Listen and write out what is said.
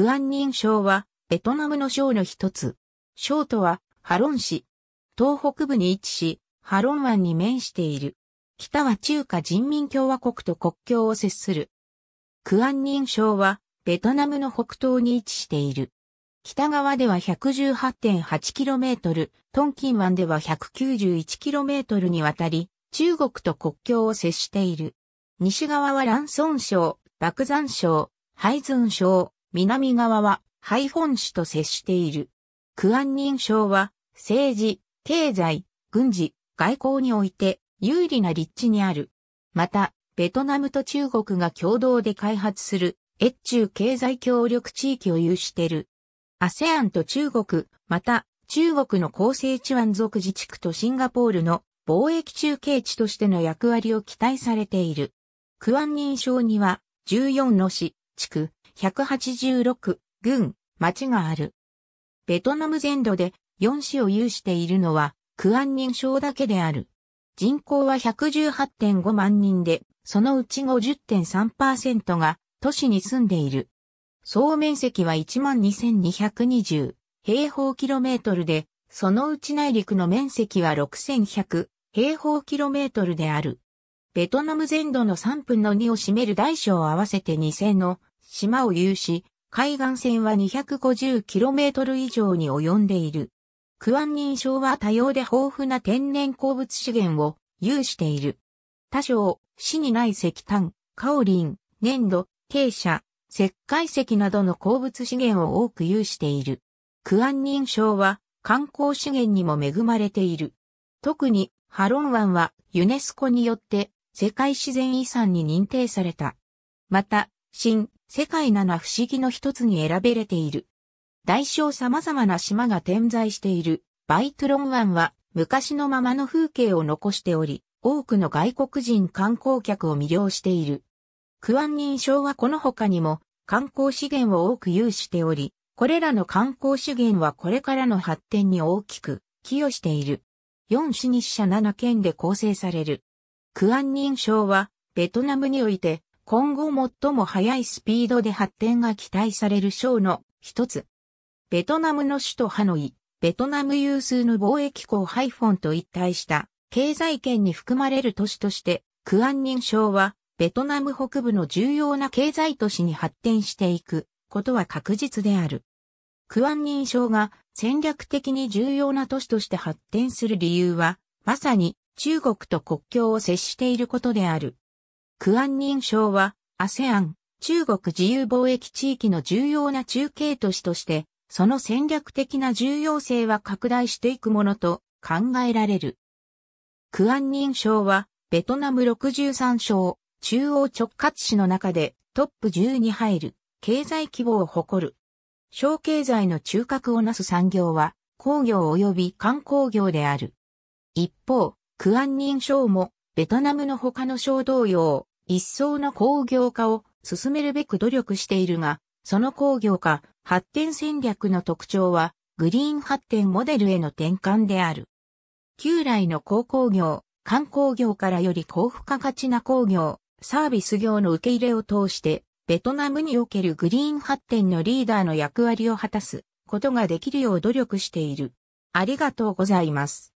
クアンニン省は、ベトナムの省の一つ。省とは、ハロン市。東北部に位置し、ハロン湾に面している。北は中華人民共和国と国境を接する。クアンニン省は、ベトナムの北東に位置している。北側では 118.8km、トンキン湾では 191km にわたり、中国と国境を接している。西側はランソン省、ザ山省、ハイズン省、南側は、ハイフォン市と接している。クアンニン省は、政治、経済、軍事、外交において、有利な立地にある。また、ベトナムと中国が共同で開発する、越中経済協力地域を有している。アセアンと中国、また、中国の厚生地湾族自治区とシンガポールの貿易中継地としての役割を期待されている。クアンニン省には14の市、地区、186、郡、町がある。ベトナム全土で4市を有しているのは、クアン人省だけである。人口は118.5万人で、そのうち50.3%が都市に住んでいる。総面積は12,220平方キロメートルで、そのうち内陸の面積は6,100平方キロメートルである。ベトナム全土の3分の2を占める大小合わせて2000の島を有し、海岸線は 250km 以上に及んでいる。クアンニン省は多様で豊富な天然鉱物資源を有している。多少、市にない石炭、カオリン、粘土、傾斜、石灰石などの鉱物資源を多く有している。クアンニン省は観光資源にも恵まれている。特にハロン湾はユネスコによって世界自然遺産に認定された。また、新世界七不思議の一つに選べれている。大小様々な島が点在しているバイトロン湾は昔のままの風景を残しており、多くの外国人観光客を魅了している。クアン認証はこの他にも観光資源を多く有しており、これらの観光資源はこれからの発展に大きく寄与している。四市日社七県で構成される。クアン認証はベトナムにおいて今後最も速いスピードで発展が期待される省の一つ。ベトナムの首都ハノイ、ベトナム有数の貿易港ハイフォンと一体した経済圏に含まれる都市として、クアンン証はベトナム北部の重要な経済都市に発展していくことは確実である。クアンン証が戦略的に重要な都市として発展する理由は、まさに中国と国境を接していることである。クアン認証は ASEAN 中国自由貿易地域の重要な中継都市として、その戦略的な重要性は拡大していくものと考えられる。クアン認証は、ベトナム63省、中央直轄市の中でトップ10に入る、経済規模を誇る。小経済の中核をなす産業は、工業及び観光業である。一方、クアン認証も、ベトナムの他の省同様、一層の工業化を進めるべく努力しているが、その工業化、発展戦略の特徴は、グリーン発展モデルへの転換である。旧来の鉱工業、観光業からより高付加価値な工業、サービス業の受け入れを通して、ベトナムにおけるグリーン発展のリーダーの役割を果たすことができるよう努力している。ありがとうございます。